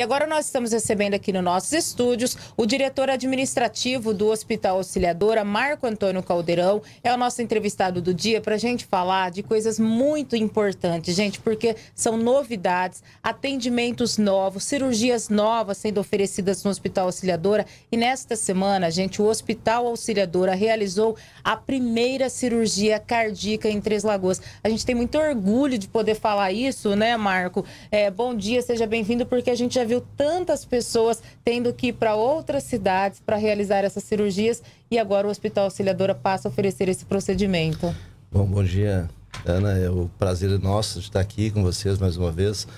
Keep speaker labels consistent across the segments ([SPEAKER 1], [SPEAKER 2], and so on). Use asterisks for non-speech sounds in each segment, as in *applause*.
[SPEAKER 1] E agora nós estamos recebendo aqui nos nossos estúdios o diretor administrativo do Hospital Auxiliadora, Marco Antônio Caldeirão. É o nosso entrevistado do dia para a gente falar de coisas muito importantes, gente, porque são novidades, atendimentos novos, cirurgias novas sendo oferecidas no Hospital Auxiliadora. E nesta semana, gente, o Hospital Auxiliadora realizou a primeira cirurgia cardíaca em Três Lagoas. A gente tem muito orgulho de poder falar isso, né, Marco? É, bom dia, seja bem-vindo, porque a gente já viu tantas pessoas tendo que ir para outras cidades para realizar essas cirurgias e agora o Hospital Auxiliadora passa a oferecer esse procedimento.
[SPEAKER 2] Bom, bom dia, Ana. É o prazer nosso de estar aqui com vocês mais uma vez.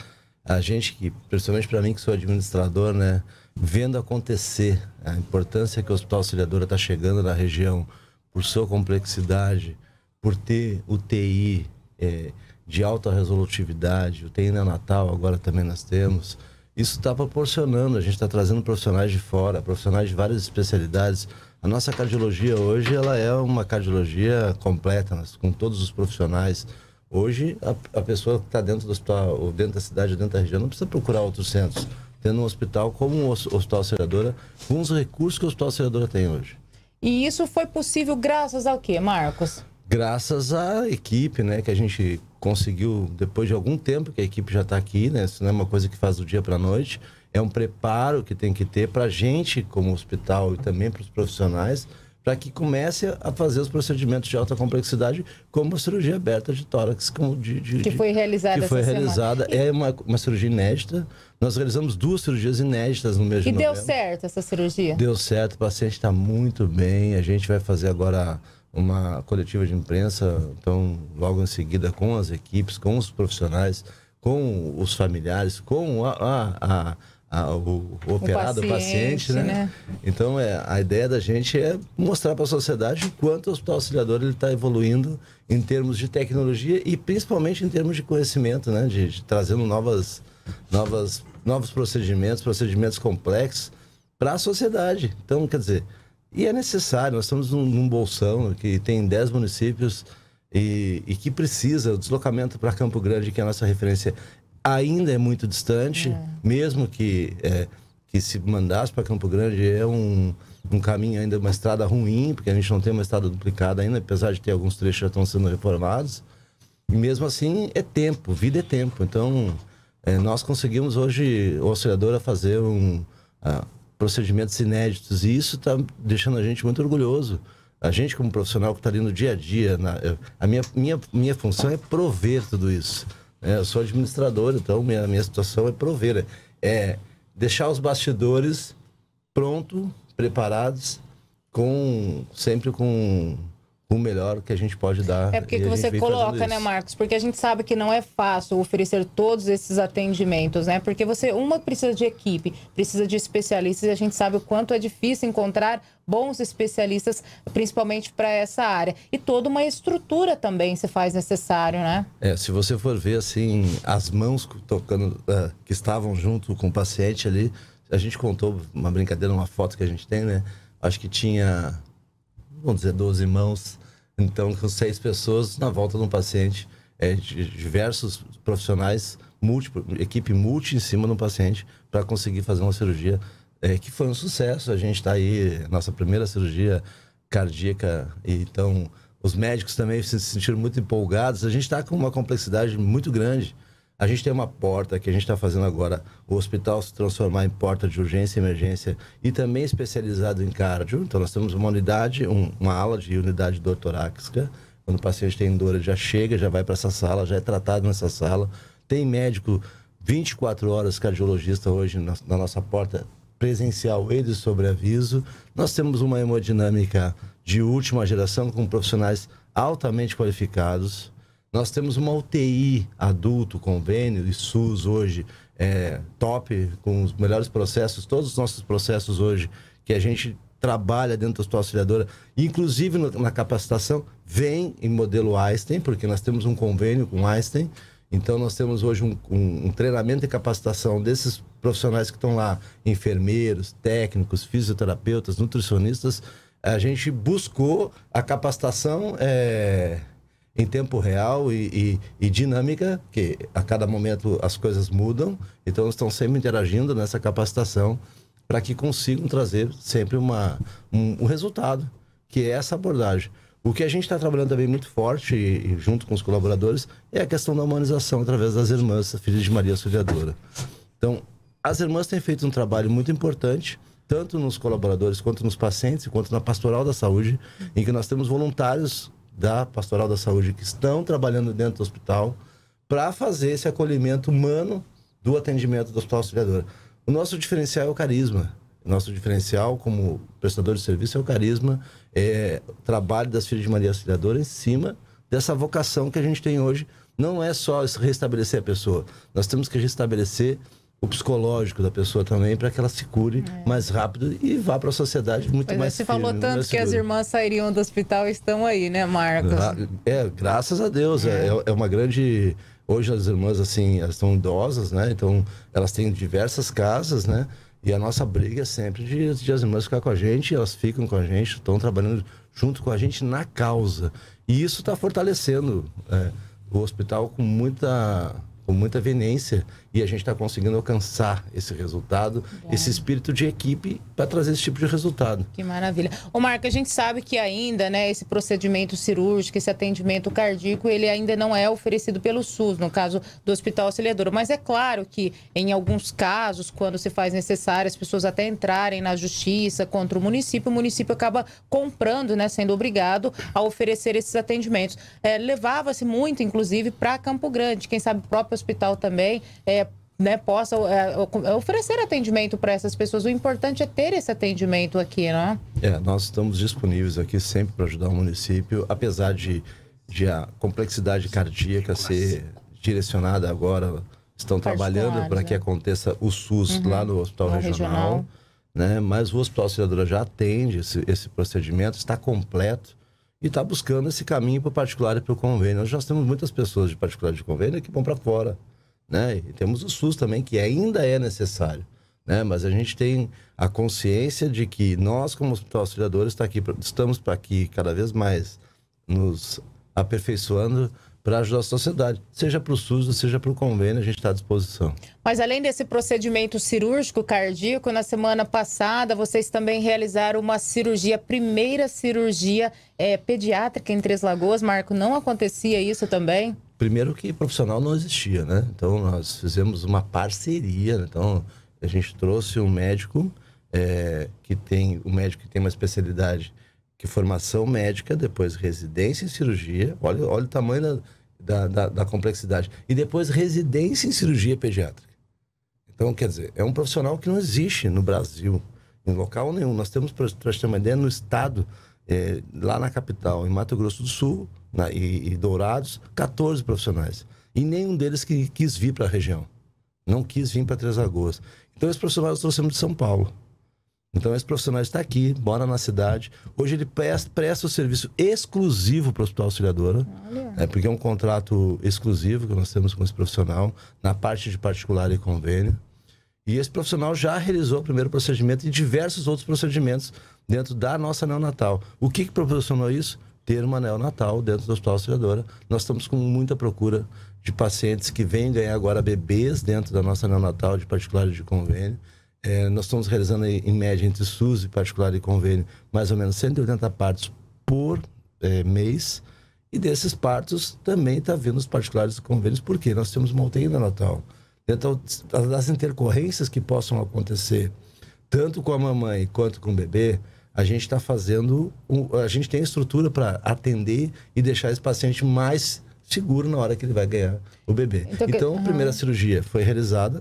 [SPEAKER 2] A gente que, principalmente para mim que sou administrador, né, vendo acontecer a importância que o Hospital Auxiliadora está chegando na região por sua complexidade, por ter UTI é, eh, de alta resolutividade, UTI neonatal agora também nós temos isso está proporcionando. A gente está trazendo profissionais de fora, profissionais de várias especialidades. A nossa cardiologia hoje ela é uma cardiologia completa, com todos os profissionais. Hoje, a, a pessoa que está dentro do hospital, ou dentro da cidade, ou dentro da região, não precisa procurar outros centros. Tendo um hospital como o Hospital Aceleradora, com os recursos que o Hospital Aceleradora tem hoje.
[SPEAKER 1] E isso foi possível graças ao quê, Marcos?
[SPEAKER 2] graças à equipe, né, que a gente conseguiu depois de algum tempo que a equipe já está aqui, né? Isso não é uma coisa que faz do dia para a noite, é um preparo que tem que ter para a gente como hospital e também para os profissionais para que comece a fazer os procedimentos de alta complexidade, como a cirurgia aberta de tórax, como de, de que foi
[SPEAKER 1] realizada. Que foi realizada
[SPEAKER 2] semana. é uma, uma cirurgia inédita. Nós realizamos duas cirurgias inéditas no mesmo e novembro. E deu
[SPEAKER 1] certo essa cirurgia?
[SPEAKER 2] Deu certo, o paciente está muito bem. A gente vai fazer agora uma coletiva de imprensa, então, logo em seguida, com as equipes, com os profissionais, com os familiares, com a, a, a a, o, o, operado, o paciente, paciente né? né? Então, é, a ideia da gente é mostrar para a sociedade o quanto o Hospital Auxiliador está evoluindo em termos de tecnologia e principalmente em termos de conhecimento, né? De, de trazendo novas, novas, novos procedimentos, procedimentos complexos para a sociedade. Então, quer dizer, e é necessário, nós estamos num, num bolsão que tem 10 municípios e, e, que precisa, o deslocamento para Campo Grande, que é a nossa referência, ainda é muito distante, é. mesmo que, é, que se mandasse para Campo Grande é um, um caminho ainda, uma estrada ruim, porque a gente não tem uma estrada duplicada ainda, apesar de ter alguns trechos já estão sendo reformados. E mesmo assim, é tempo, vida é tempo. Então, é, nós conseguimos hoje, o a fazer um... Uh, procedimentos inéditos. E isso está deixando a gente muito orgulhoso. A gente, como profissional que está ali no dia a dia, na, eh, a minha, minha, minha função é prover tudo isso. É, eu sou administrador, então minha, minha situação é prover. É, é deixar os bastidores pronto, preparados, com sempre com o melhor que a gente pode dar. É porque que você coloca, né,
[SPEAKER 1] Marcos? Porque a gente sabe que não é fácil oferecer todos esses atendimentos, né? Porque você, uma precisa de equipe, precisa de especialistas, e a gente sabe o quanto é difícil encontrar bons especialistas, principalmente para essa área. E toda uma estrutura também se faz necessário, né?
[SPEAKER 2] É, se você for ver, assim, as mãos tocando, uh, que estavam junto com o paciente ali, a gente contou uma brincadeira, uma foto que a gente tem, né? Acho que tinha vamos dizer, 12 mãos. Então, com seis pessoas na volta de um paciente, é, diversos profissionais, equipe multi em cima de um paciente para conseguir fazer uma cirurgia é, que foi um sucesso. A gente está aí, nossa primeira cirurgia cardíaca, então os médicos também se sentiram muito empolgados. A gente está com uma complexidade muito grande a gente tem uma porta que a gente está fazendo agora, o hospital se transformar em porta de urgência e emergência e também especializado em cardio. Então, nós temos uma unidade, um, uma ala de unidade dor torácica. Quando o paciente tem dor, ele já chega, já vai para essa sala, já é tratado nessa sala. Tem médico 24 horas cardiologista hoje na, na nossa porta presencial e de sobreaviso. Nós temos uma hemodinâmica de última geração com profissionais altamente qualificados nós temos uma UTI adulto, convênio e SUS hoje é, top, com os melhores processos, todos os nossos processos hoje que a gente trabalha dentro da sua auxiliadora, inclusive no, na capacitação, vem em modelo Einstein, porque nós temos um convênio com Einstein, então, nós temos hoje um, um, um, treinamento e capacitação desses profissionais que estão lá, enfermeiros, técnicos, fisioterapeutas, nutricionistas. A gente buscou a capacitação é, em tempo real e, e, e dinâmica, que a cada momento as coisas mudam, então estão sempre interagindo nessa capacitação para que consigam trazer sempre uma, um, um, resultado, que é essa abordagem. O que a gente está trabalhando também muito forte, e, junto com os colaboradores, é a questão da humanização através das irmãs, filhas de Maria Auxiliadora. Então, as irmãs têm feito um trabalho muito importante, tanto nos colaboradores, quanto nos pacientes, quanto na pastoral da saúde, em que nós temos voluntários da Pastoral da Saúde que estão trabalhando dentro do hospital para fazer esse acolhimento humano do atendimento do Hospital Auxiliadora. O nosso diferencial é o carisma. nosso diferencial como prestador de serviço é o carisma, é o trabalho das Filhas de Maria Auxiliadora em cima dessa vocação que a gente tem hoje. Não é só restabelecer a pessoa, nós temos que restabelecer o psicológico da pessoa também, para que ela se cure é. mais rápido e vá para a sociedade muito pois é, mais é, Você firme, falou tanto que as
[SPEAKER 1] irmãs sairiam do hospital e estão aí, né, Marcos?
[SPEAKER 2] É, graças a Deus. É, é. É, é uma grande. Hoje as irmãs, assim, elas estão idosas, né? Então elas têm diversas casas, né? E a nossa briga é sempre de, de as irmãs ficar com a gente, elas ficam com a gente, estão trabalhando junto com a gente na causa. E isso está fortalecendo é, o hospital com muita, com muita venência e a gente está conseguindo alcançar esse resultado, esse espírito de equipe para trazer esse tipo de resultado.
[SPEAKER 1] Que maravilha. Ô, Marco, a gente sabe que ainda, né, esse procedimento cirúrgico, esse atendimento cardíaco, ele ainda não é oferecido pelo SUS, no caso do Hospital Auxiliador. Mas é claro que, em alguns casos, quando se faz necessário, as pessoas até entrarem na justiça contra o município, o município acaba comprando, né, sendo obrigado a oferecer esses atendimentos. É, Levava-se muito, inclusive, para Campo Grande, quem sabe o próprio hospital também. É, né, possa é, é oferecer atendimento para essas pessoas. O importante é ter esse atendimento aqui, né?
[SPEAKER 2] É, nós estamos disponíveis aqui sempre para ajudar o município, apesar de, de a complexidade cardíaca ser direcionada agora, estão trabalhando para né? que aconteça o SUS uhum, lá no Hospital no regional, regional. Né? Mas o Hospital Cidadora já atende esse, esse procedimento, está completo e está buscando esse caminho para o particular e para o convênio. Nós já temos muitas pessoas de particular de convênio que vão para fora né? E temos o SUS também, que ainda é necessário, né? Mas a gente tem a consciência de que nós, como hospital auxiliadores, tá aqui, estamos para aqui cada vez mais nos aperfeiçoando para ajudar a sociedade, seja para o SUS, seja para o convênio, a gente está à disposição.
[SPEAKER 1] Mas além desse procedimento cirúrgico cardíaco, na semana passada vocês também realizaram uma cirurgia, primeira cirurgia é, pediátrica em Três Lagoas, Marco, não acontecia isso também?
[SPEAKER 2] primeiro que profissional não existia, né? Então nós fizemos uma parceria, né? então a gente trouxe um médico é, que tem um médico que tem uma especialidade que formação médica, depois residência em cirurgia. Olha, olha o tamanho da, da, da complexidade. E depois residência em cirurgia pediátrica. Então, quer dizer, é um profissional que não existe no Brasil, em local nenhum. Nós temos, para ter uma ideia, no estado é, lá na capital, em Mato Grosso do Sul na, e, e, Dourados, 14 profissionais. E nenhum deles que quis vir para a região. Não quis vir para Três Lagoas. Então, esses profissionais trouxemos de São Paulo. Então, esse profissional está aqui, mora na cidade. Hoje ele presta, presta o serviço exclusivo para o Hospital Auxiliadora, é, porque é um contrato exclusivo que nós temos com esse profissional, na parte de particular e convênio. E esse profissional já realizou o primeiro procedimento e diversos outros procedimentos dentro da nossa neonatal. O que, que proporcionou isso? Ter uma neonatal dentro do Hospital Auxiliadora. Nós estamos com muita procura de pacientes que vêm ganhar agora bebês dentro da nossa neonatal, de particular de convênio. É, nós estamos realizando em média entre SUS e particular e convênio mais ou menos 180 partos por é, mês. E desses partos também está vindo os particulares e convênios, porque nós temos uma UTI neonatal. Então, das intercorrências que possam acontecer tanto com a mamãe quanto com o bebê, a gente está fazendo. a gente tem estrutura para atender e deixar esse paciente mais seguro na hora que ele vai ganhar o bebê. Então, então que... a primeira uhum. cirurgia foi realizada.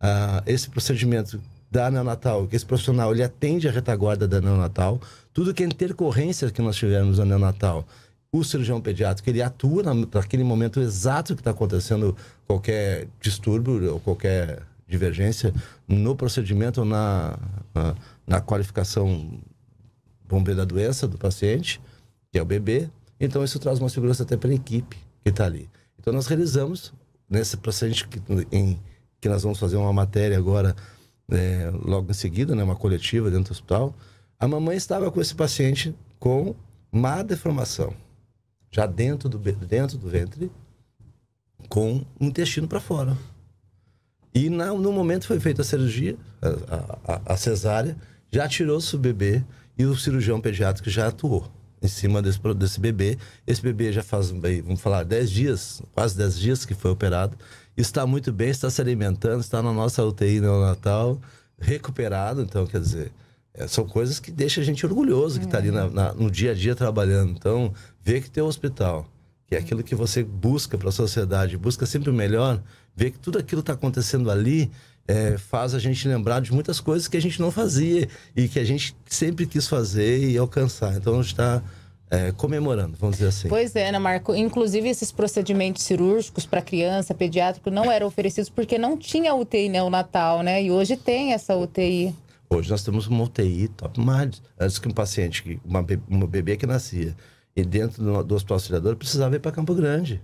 [SPEAKER 2] Uh, esse procedimento da neonatal, que esse profissional ele atende a retaguarda da neonatal. Tudo que é intercorrência que nós tivermos na neonatal, o cirurgião pediátrico ele atua naquele momento exato que está acontecendo qualquer distúrbio ou qualquer divergência no procedimento, na, na, na qualificação, vamos ver, da doença do paciente, que é o bebê. Então, isso traz uma segurança até para a equipe que está ali. Então, nós realizamos, nesse né, paciente que, em, que nós vamos fazer uma matéria agora, é, logo em seguida, né, uma coletiva dentro do hospital, a mamãe estava com esse paciente com má deformação, já dentro do, dentro do ventre, com o intestino para fora. E na, no momento foi feita a cirurgia, a, a, a cesárea, já tirou-se o bebê e o cirurgião pediátrico já atuou em cima desse, desse bebê. Esse bebê já faz, vamos falar, 10 dias, quase 10 dias que foi operado. Está muito bem, está se alimentando, está na nossa UTI neonatal, recuperado. Então, quer dizer, é, são coisas que deixam a gente orgulhoso que está ali na, na, no dia a dia trabalhando. Então, ver que tem um hospital, que é aquilo que você busca para a sociedade, busca sempre o melhor, ver que tudo aquilo está acontecendo ali é, faz a gente lembrar de muitas coisas que a gente não fazia e que a gente sempre quis fazer e alcançar. Então, a gente está é, comemorando, vamos dizer assim.
[SPEAKER 1] Pois é, Ana Marco. Inclusive, esses procedimentos cirúrgicos para criança, pediátrico, não eram oferecidos porque não tinha UTI neonatal, né? E hoje tem essa UTI.
[SPEAKER 2] Hoje nós temos uma UTI top mais. Antes que um paciente, uma, bebê, uma bebê que nascia e dentro do hospital auxiliador precisava ir para Campo Grande.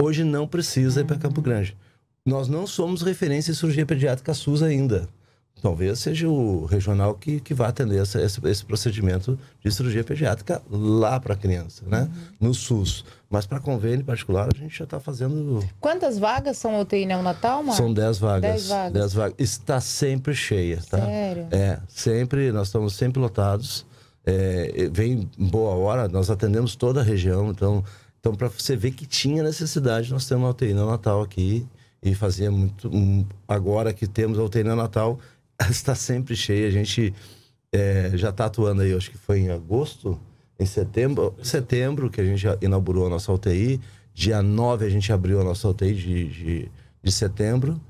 [SPEAKER 2] Hoje não precisa ir para hum. Campo Grande. Nós não somos referência em cirurgia pediátrica SUS ainda. Talvez seja o regional que, que vá atender essa, esse, esse, procedimento de cirurgia pediátrica lá para a criança, né? Uhum. No SUS. Mas para convênio particular, a gente já está fazendo.
[SPEAKER 1] Quantas vagas são UTI neonatal, né? Marcos? São
[SPEAKER 2] 10 vagas. 10 vagas. Dez vagas. Está sempre cheia, tá? Sério? É, sempre, nós estamos sempre lotados. É, vem boa hora, nós atendemos toda a região, então então, para você ver que tinha necessidade, nós temos uma UTI Natal aqui e fazia muito. agora que temos a UTI Natal *laughs* está sempre cheia. A gente é, já está atuando aí, acho que foi em agosto, em setembro, setembro que a gente inaugurou a nossa UTI. Dia 9 a gente abriu a nossa UTI de, de, de setembro.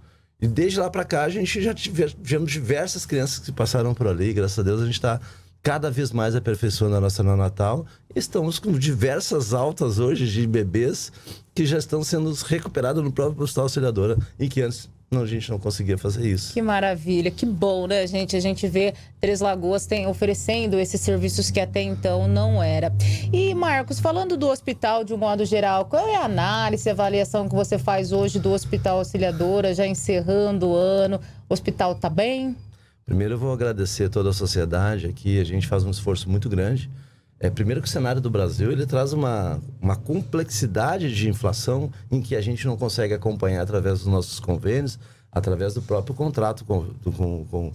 [SPEAKER 2] E desde lá para cá a gente já tivemos diversas crianças que passaram por ali. Graças a Deus a gente está cada vez mais aperfeiçoando a nossa neonatal. Estamos com diversas altas hoje de bebês que já estão sendo recuperados no próprio hospital auxiliadora e que antes não, a gente não conseguia fazer isso.
[SPEAKER 1] Que maravilha, que bom, né, gente? A gente vê Três Lagoas tem, oferecendo esses serviços que até então não era. E, Marcos, falando do hospital de um modo geral, qual é a análise, a avaliação que você faz hoje do Hospital Auxiliadora, já encerrando o ano? O hospital tá bem?
[SPEAKER 2] Primeiro, eu vou agradecer toda a sociedade aqui. A gente faz um esforço muito grande. É, primeiro, que o cenário do Brasil ele traz uma, uma complexidade de inflação em que a gente não consegue acompanhar através dos nossos convênios, através do próprio contrato com, com, com,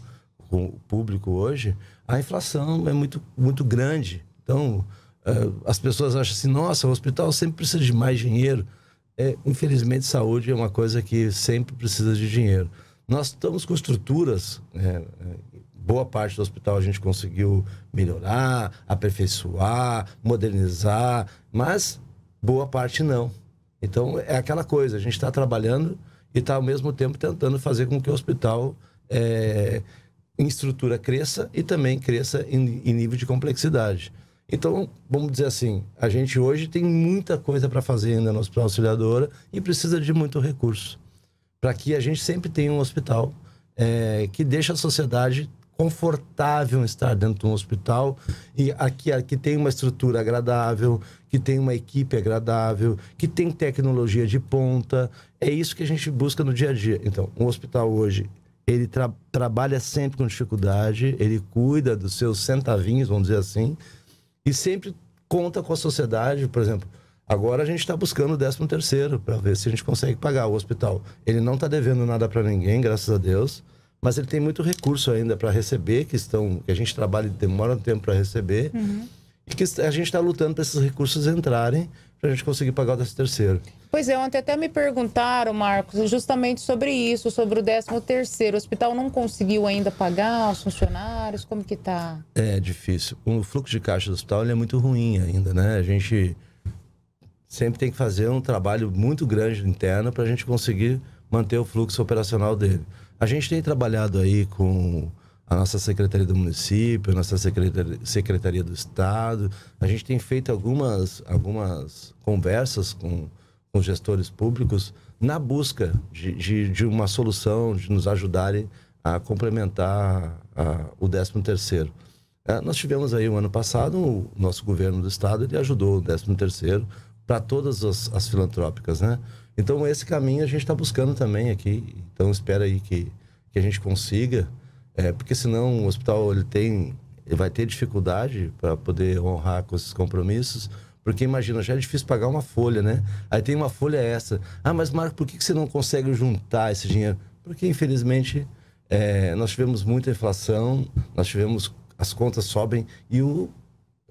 [SPEAKER 2] com o público hoje. A inflação é muito, muito grande. Então, é, as pessoas acham assim: nossa, o hospital sempre precisa de mais dinheiro. É, infelizmente, saúde é uma coisa que sempre precisa de dinheiro. Nós estamos com estruturas, né, boa parte do hospital a gente conseguiu melhorar, aperfeiçoar, modernizar, mas boa parte não. Então é aquela coisa, a gente está trabalhando e está ao mesmo tempo tentando fazer com que o hospital é, em estrutura cresça e também cresça em, em nível de complexidade. Então, vamos dizer assim, a gente hoje tem muita coisa para fazer ainda no Hospital Auxiliadora e precisa de muito recurso para que a gente sempre tenha um hospital é, que deixe a sociedade confortável em estar dentro de um hospital e aqui, aqui tem uma estrutura agradável, que tem uma equipe agradável, que tem tecnologia de ponta. É isso que a gente busca no dia a dia. Então, um hospital hoje, ele tra trabalha sempre com dificuldade, ele cuida dos seus centavinhos, vamos dizer assim, e sempre conta com a sociedade, por exemplo, Agora a gente está buscando o 13 terceiro para ver se a gente consegue pagar o hospital. Ele não está devendo nada para ninguém, graças a Deus, mas ele tem muito recurso ainda para receber, que estão, que a gente trabalha e demora um tempo para receber, uhum. e que a gente está lutando para esses recursos entrarem para a gente conseguir pagar o 13 terceiro.
[SPEAKER 1] Pois é, ontem até me perguntaram, Marcos, justamente sobre isso, sobre o 13 terceiro. O hospital não conseguiu ainda pagar os funcionários, como que tá?
[SPEAKER 2] É difícil. O fluxo de caixa do hospital é muito ruim ainda, né? A gente sempre tem que fazer um trabalho muito grande interno para a gente conseguir manter o fluxo operacional dele. A gente tem trabalhado aí com a nossa Secretaria do Município, a nossa Secretaria, Secretaria do Estado. A gente tem feito algumas, algumas conversas com, com os gestores públicos na busca de, de, de uma solução, de nos ajudarem a complementar a, o 13 terceiro. É, nós tivemos aí o um ano passado, o nosso governo do estado ele ajudou o 13 terceiro, para todas as, as, filantrópicas, né? Então esse caminho a gente está buscando também aqui. Então espera aí que, que a gente consiga, é, porque senão o hospital ele tem, ele vai ter dificuldade para poder honrar com esses compromissos. Porque imagina, já é difícil pagar uma folha, né? Aí tem uma folha essa. Ah, mas Marco, por que, que você não consegue juntar esse dinheiro? Porque infelizmente é, nós tivemos muita inflação, nós tivemos as contas sobem e o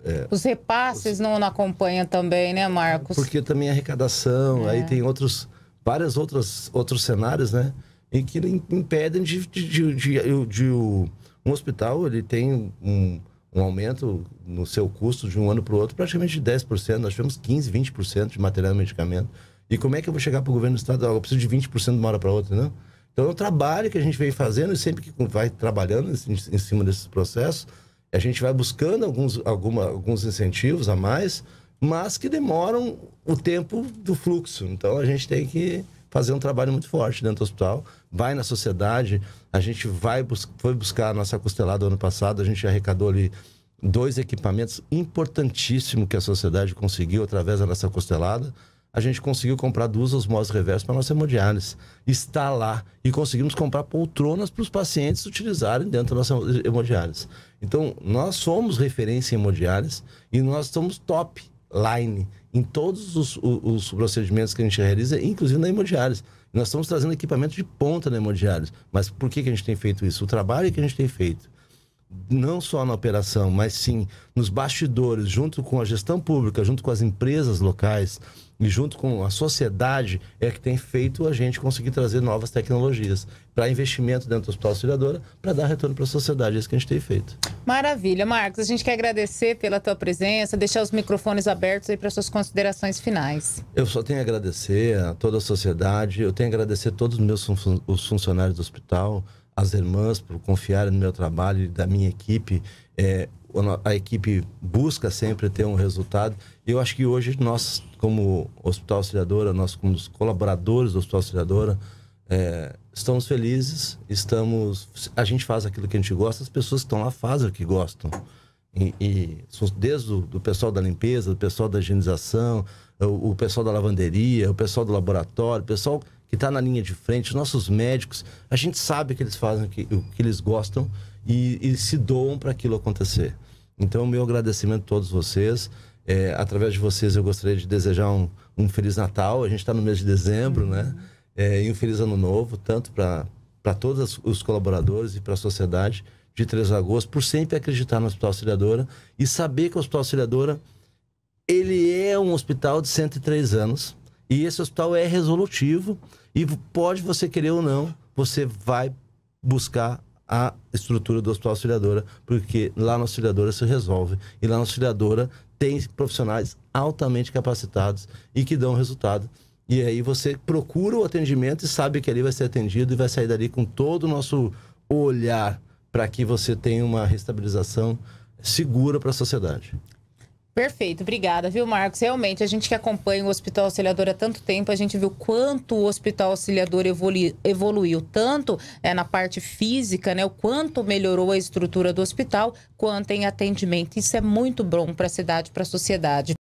[SPEAKER 2] é.
[SPEAKER 1] Os repasses Os... não acompanham também, né, Marcos? Porque
[SPEAKER 2] também a é arrecadação, é. aí tem outros, vários outros, outros cenários, né? Em que impedem de, de, de, de um hospital, ele tem um, um, aumento no seu custo de um ano para o outro, praticamente de 10%. Nós tivemos 15%, 20% de material e medicamento. E como é que eu vou chegar para o governo do estado? Eu preciso de 20% de uma hora para outra, né? Então é um trabalho que a gente vem fazendo e sempre que vai trabalhando em cima desses processos, a gente vai buscando alguns, alguma, alguns incentivos a mais, mas que demoram o tempo do fluxo. Então a gente tem que fazer um trabalho muito forte dentro do hospital, vai na sociedade, a gente vai bus foi buscar a nossa costelada ano passado, a gente arrecadou ali dois equipamentos importantíssimos que a sociedade conseguiu através da nossa costelada a gente conseguiu comprar duas osmoses reversas para nossa hemodiálise. Está lá. E conseguimos comprar poltronas para os pacientes utilizarem dentro da nossa hemodiálise. Então, nós somos referência em hemodiálise e nós estamos top line em todos os, os, os procedimentos que a gente realiza, inclusive na hemodiálise. Nós estamos trazendo equipamento de ponta na hemodiálise. Mas por que, que a gente tem feito isso? O trabalho que a gente tem feito não só na operação, mas sim nos bastidores, junto com a gestão pública, junto com as empresas locais, e junto com a sociedade é que tem feito a gente conseguir trazer novas tecnologias para investimento dentro do Hospital Auxiliadora, para dar retorno para a sociedade, é isso que a gente tem feito.
[SPEAKER 1] Maravilha, Marcos. A gente quer agradecer pela tua presença, deixar os microfones abertos aí para suas considerações finais.
[SPEAKER 2] Eu só tenho a agradecer a toda a sociedade, eu tenho a agradecer a todos os meus fun os funcionários do hospital, as irmãs por confiarem no meu trabalho e da minha equipe. É, a equipe busca sempre ter um resultado. Eu acho que hoje nós, como Hospital Auxiliadora, nós como colaboradores do Hospital Auxiliadora, é, estamos felizes, estamos, a gente faz aquilo que a gente gosta, as pessoas que estão lá fazem o que gostam. E, e desde o do pessoal da limpeza, do pessoal da higienização, o, o pessoal da lavanderia, o pessoal do laboratório, o pessoal que está na linha de frente, os nossos médicos, a gente sabe que eles fazem o que, o que eles gostam e, e se doam para aquilo acontecer. Então, meu agradecimento a todos vocês. É, através de vocês, eu gostaria de desejar um, um Feliz Natal. A gente está no mês de dezembro, né? É, e um Feliz Ano Novo, tanto para todos os colaboradores e para a sociedade de Três Agosto por sempre acreditar no Hospital Auxiliadora e saber que o Hospital Auxiliadora ele é um hospital de 103 anos e esse hospital é resolutivo e pode você querer ou não, você vai buscar a estrutura do Hospital Auxiliadora, porque lá na Auxiliadora se resolve. E lá na Auxiliadora tem profissionais altamente capacitados e que dão resultado. E aí você procura o atendimento e sabe que ali vai ser atendido e vai sair dali com todo o nosso olhar para que você tenha uma restabilização segura para a sociedade.
[SPEAKER 1] Perfeito, obrigada, viu, Marcos? Realmente, a gente que acompanha o Hospital Auxiliador há tanto tempo, a gente viu quanto o Hospital Auxiliador evolui, evoluiu, tanto é, na parte física, né? O quanto melhorou a estrutura do hospital, quanto em atendimento. Isso é muito bom para a cidade, para a sociedade.